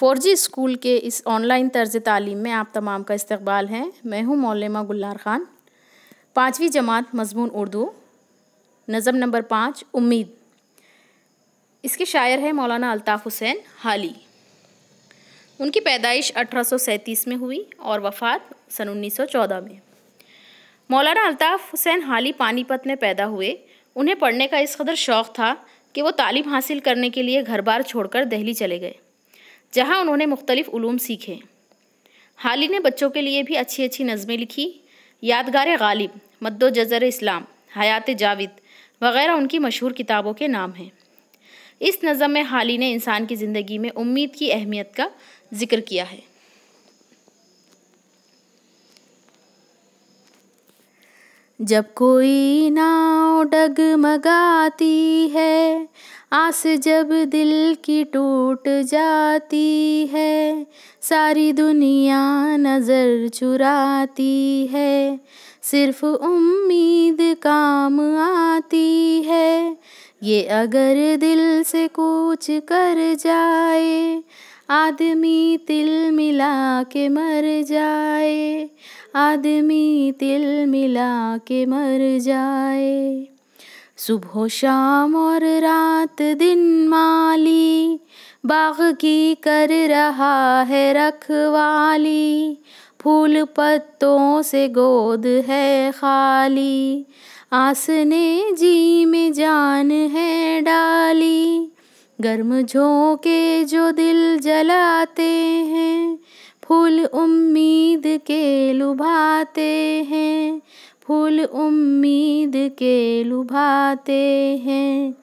four school के इस online तर्ज तालीम में आप तमाम का इस्तबाल है मैं हूँ मौलमा गुल्लार ख़ान पाँचवीं जमात मजमून उर्दू नज़म नंबर पाँच उम्मीद इसके शायर हैं मौलाना अल्ताफ़ हुसैन हाली उनकी पैदाइश अठारह में हुई और वफ़ात सन 1914 में मौलाना अल्ताफ़ हुसैन हाली पानीपत में पैदा हुए उन्हें पढ़ने का इस कदर शौक़ था कि वो तालीम हासिल करने के लिए घर बार छोड़कर दिल्ली चले गए जहाँ उन्होंने मुख्तलिफ़ ूम सीखे हाल ही ने बच्चों के लिए भी अच्छी अच्छी नज़में लिखी यादगार गालिब मद्दो जज़र इस्लाम हयात जाविद वगैरह उनकी मशहूर किताबों के नाम हैं इस नज़म में हाल ही ने इंसान की ज़िंदगी में उम्मीद की अहमियत का जिक्र किया है जब कोई नाव डगमगाती है आस जब दिल की टूट जाती है सारी दुनिया नज़र चुराती है सिर्फ उम्मीद काम आती है ये अगर दिल से कुछ कर जाए आदमी तिल मिला के मर जाए आदमी तिल मिला के मर जाए सुबह शाम और रात रात दिन माली बाग की कर रहा है रखवाली फूल पत्तों से गोद है खाली आसने जी में जान है डाली गर्म झोंके जो दिल जलाते हैं फूल उम्मीद के लुभाते हैं फूल उम्मीद के लुभाते हैं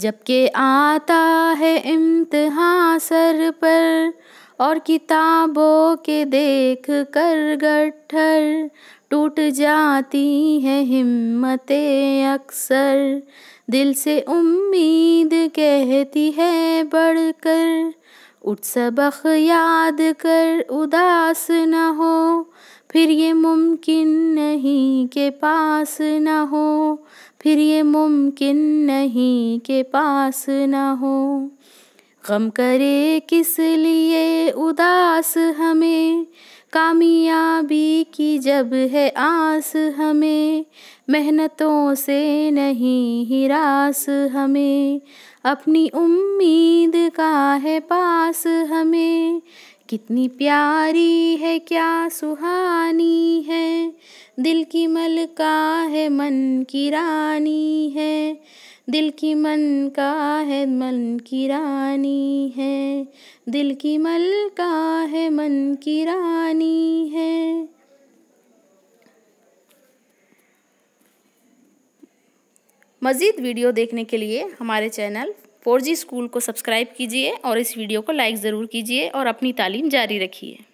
जबकि आता है इम्तहा सर पर और किताबों के देख कर गट्ठर टूट जाती है हिम्मतें अक्सर दिल से उम्मीद कहती है बढ़कर उठ सबक याद कर उदास न हो फिर ये मुमकिन नहीं के पास न हो फिर ये मुमकिन नहीं के पास न हो गम करे किस लिए उदास हमें कामयाबी की जब है आस हमें मेहनतों से नहीं हिरास हमें अपनी उम्मीद का है पास हमें कितनी प्यारी है क्या सुहानी है दिल की मलका है मन की रानी है दिल की मन का है मन की रानी है दिल की मलका है मन की रानी है मज़ीद वीडियो देखने के लिए हमारे चैनल फोर जी स्कूल को सब्सक्राइब कीजिए और इस वीडियो को लाइक ज़रूर कीजिए और अपनी तालीम जारी रखिए